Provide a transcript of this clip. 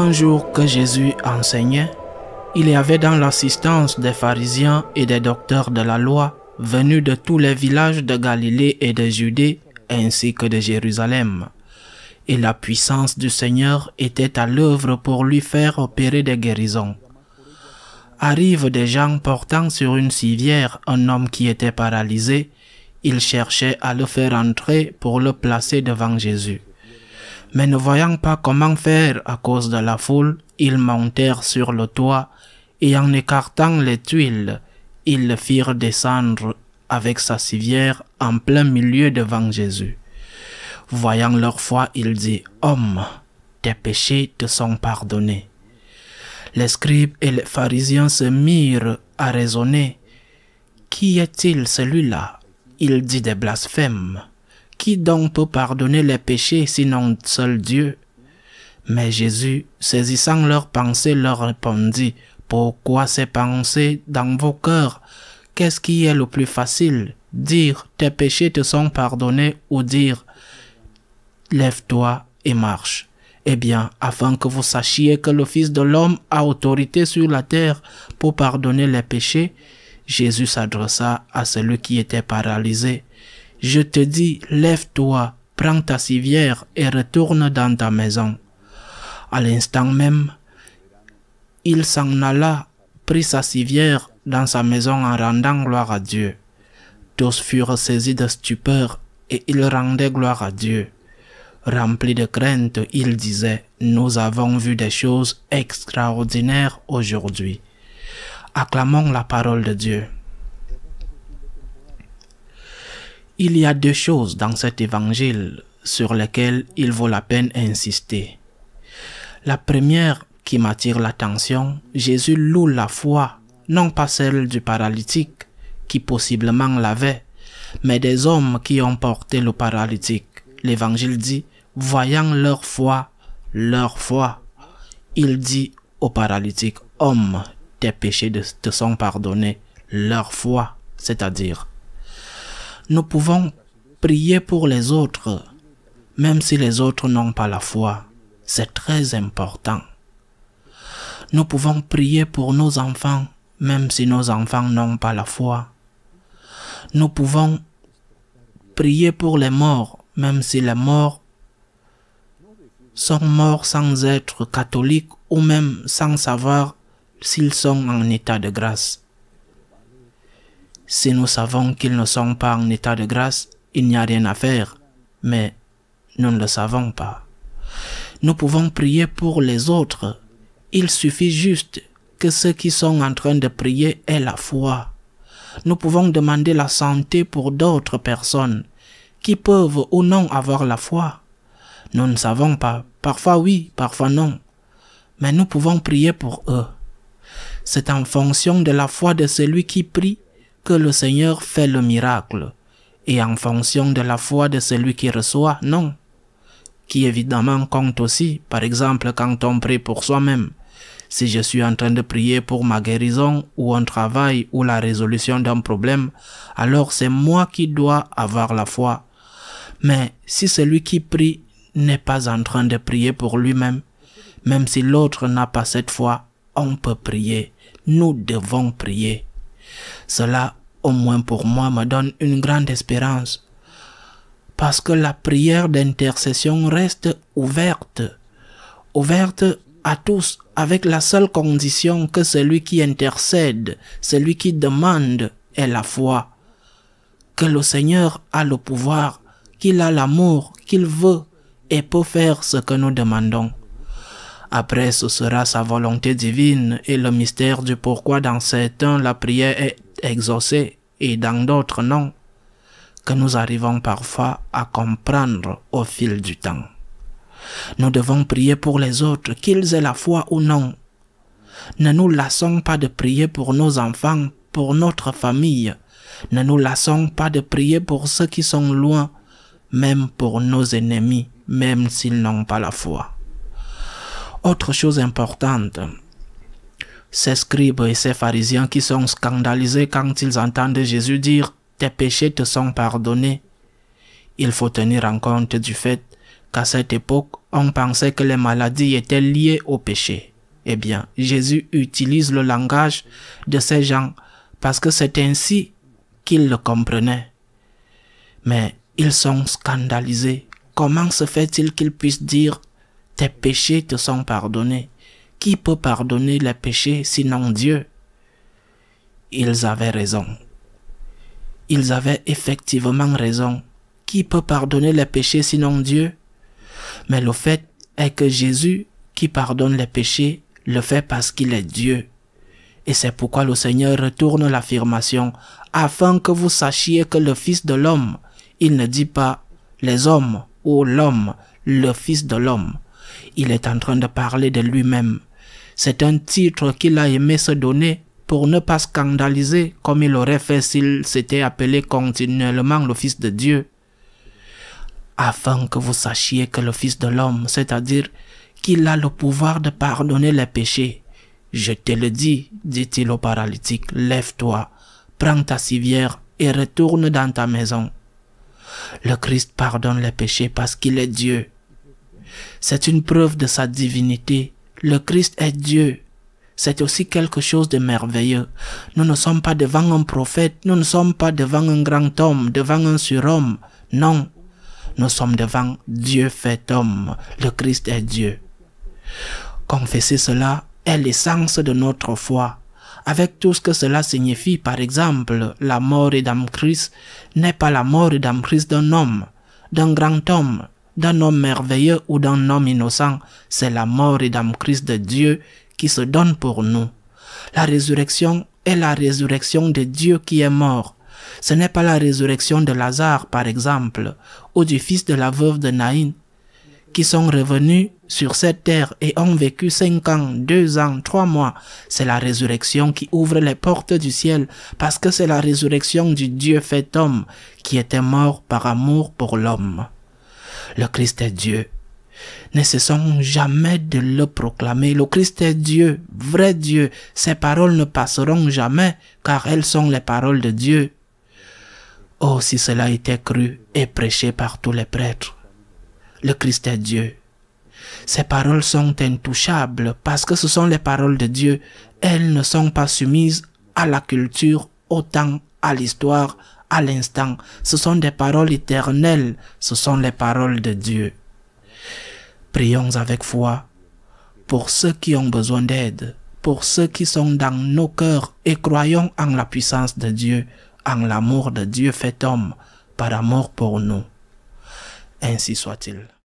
un jour que Jésus enseignait, il y avait dans l'assistance des pharisiens et des docteurs de la loi venus de tous les villages de Galilée et de Judée ainsi que de Jérusalem. Et la puissance du Seigneur était à l'œuvre pour lui faire opérer des guérisons. Arrivent des gens portant sur une civière un homme qui était paralysé. Ils cherchaient à le faire entrer pour le placer devant Jésus mais ne voyant pas comment faire à cause de la foule, ils montèrent sur le toit, et en écartant les tuiles, ils le firent descendre avec sa civière en plein milieu devant Jésus. Voyant leur foi, il dit, Homme, tes péchés te sont pardonnés. Les scribes et les pharisiens se mirent à raisonner. Qui est-il celui-là Il dit des blasphèmes. Qui donc peut pardonner les péchés sinon seul Dieu Mais Jésus, saisissant leurs pensées, leur répondit, Pourquoi ces pensées dans vos cœurs Qu'est-ce qui est le plus facile Dire, tes péchés te sont pardonnés ou dire, lève-toi et marche. Eh bien, afin que vous sachiez que le Fils de l'homme a autorité sur la terre pour pardonner les péchés, Jésus s'adressa à celui qui était paralysé. Je te dis, lève-toi, prends ta civière et retourne dans ta maison. À l'instant même, il s'en alla, prit sa civière dans sa maison en rendant gloire à Dieu. Tous furent saisis de stupeur et ils rendaient gloire à Dieu. Remplis de crainte, ils disaient, nous avons vu des choses extraordinaires aujourd'hui. Acclamons la parole de Dieu. Il y a deux choses dans cet évangile sur lesquelles il vaut la peine insister. La première qui m'attire l'attention, Jésus loue la foi, non pas celle du paralytique, qui possiblement l'avait, mais des hommes qui ont porté le paralytique. L'évangile dit, voyant leur foi, leur foi, il dit au paralytique, homme, tes péchés te sont pardonnés, leur foi, c'est-à-dire nous pouvons prier pour les autres, même si les autres n'ont pas la foi. C'est très important. Nous pouvons prier pour nos enfants, même si nos enfants n'ont pas la foi. Nous pouvons prier pour les morts, même si les morts sont morts sans être catholiques ou même sans savoir s'ils sont en état de grâce. Si nous savons qu'ils ne sont pas en état de grâce, il n'y a rien à faire, mais nous ne le savons pas. Nous pouvons prier pour les autres. Il suffit juste que ceux qui sont en train de prier aient la foi. Nous pouvons demander la santé pour d'autres personnes qui peuvent ou non avoir la foi. Nous ne savons pas. Parfois oui, parfois non. Mais nous pouvons prier pour eux. C'est en fonction de la foi de celui qui prie que le Seigneur fait le miracle, et en fonction de la foi de celui qui reçoit, non. Qui évidemment compte aussi, par exemple quand on prie pour soi-même. Si je suis en train de prier pour ma guérison ou un travail ou la résolution d'un problème, alors c'est moi qui dois avoir la foi. Mais si celui qui prie n'est pas en train de prier pour lui-même, même si l'autre n'a pas cette foi, on peut prier. Nous devons prier. Cela, au moins pour moi, me donne une grande espérance, parce que la prière d'intercession reste ouverte, ouverte à tous, avec la seule condition que celui qui intercède, celui qui demande, ait la foi, que le Seigneur a le pouvoir, qu'il a l'amour, qu'il veut et peut faire ce que nous demandons. Après, ce sera sa volonté divine et le mystère du pourquoi dans certains la prière est exaucée et dans d'autres non, que nous arrivons parfois à comprendre au fil du temps. Nous devons prier pour les autres, qu'ils aient la foi ou non. Ne nous lassons pas de prier pour nos enfants, pour notre famille. Ne nous lassons pas de prier pour ceux qui sont loin, même pour nos ennemis, même s'ils n'ont pas la foi. Autre chose importante, ces scribes et ces pharisiens qui sont scandalisés quand ils entendent Jésus dire Tes péchés te sont pardonnés. Il faut tenir en compte du fait qu'à cette époque, on pensait que les maladies étaient liées au péché. Eh bien, Jésus utilise le langage de ces gens parce que c'est ainsi qu'ils le comprenaient. Mais ils sont scandalisés. Comment se fait-il qu'ils puissent dire tes péchés te sont pardonnés. Qui peut pardonner les péchés sinon Dieu Ils avaient raison. Ils avaient effectivement raison. Qui peut pardonner les péchés sinon Dieu Mais le fait est que Jésus, qui pardonne les péchés, le fait parce qu'il est Dieu. Et c'est pourquoi le Seigneur retourne l'affirmation, afin que vous sachiez que le Fils de l'homme, il ne dit pas les hommes ou l'homme, le Fils de l'homme, il est en train de parler de lui-même. C'est un titre qu'il a aimé se donner pour ne pas scandaliser comme il aurait fait s'il s'était appelé continuellement le Fils de Dieu. Afin que vous sachiez que le Fils de l'homme, c'est-à-dire qu'il a le pouvoir de pardonner les péchés. Je te le dis, dit-il au paralytique, lève-toi, prends ta civière et retourne dans ta maison. Le Christ pardonne les péchés parce qu'il est Dieu. C'est une preuve de sa divinité. Le Christ est Dieu. C'est aussi quelque chose de merveilleux. Nous ne sommes pas devant un prophète, nous ne sommes pas devant un grand homme, devant un surhomme. Non, nous sommes devant Dieu fait homme. Le Christ est Dieu. Confesser cela est l'essence de notre foi. Avec tout ce que cela signifie, par exemple, la mort et Christ n'est pas la mort et Christ d'un homme, d'un grand homme, d'un homme merveilleux ou d'un homme innocent, c'est la mort et d'âme Christ de Dieu qui se donne pour nous. La résurrection est la résurrection de Dieu qui est mort. Ce n'est pas la résurrection de Lazare, par exemple, ou du fils de la veuve de Naïn, qui sont revenus sur cette terre et ont vécu cinq ans, deux ans, trois mois. C'est la résurrection qui ouvre les portes du ciel, parce que c'est la résurrection du Dieu fait homme, qui était mort par amour pour l'homme le Christ est Dieu. Ne cessons jamais de le proclamer. Le Christ est Dieu, vrai Dieu. Ces paroles ne passeront jamais, car elles sont les paroles de Dieu. Oh, si cela était cru et prêché par tous les prêtres. Le Christ est Dieu. Ces paroles sont intouchables parce que ce sont les paroles de Dieu. Elles ne sont pas soumises à la culture, autant à l'histoire, à l'instant. Ce sont des paroles éternelles, ce sont les paroles de Dieu. Prions avec foi pour ceux qui ont besoin d'aide, pour ceux qui sont dans nos cœurs et croyons en la puissance de Dieu, en l'amour de Dieu fait homme, par amour pour nous. Ainsi soit-il.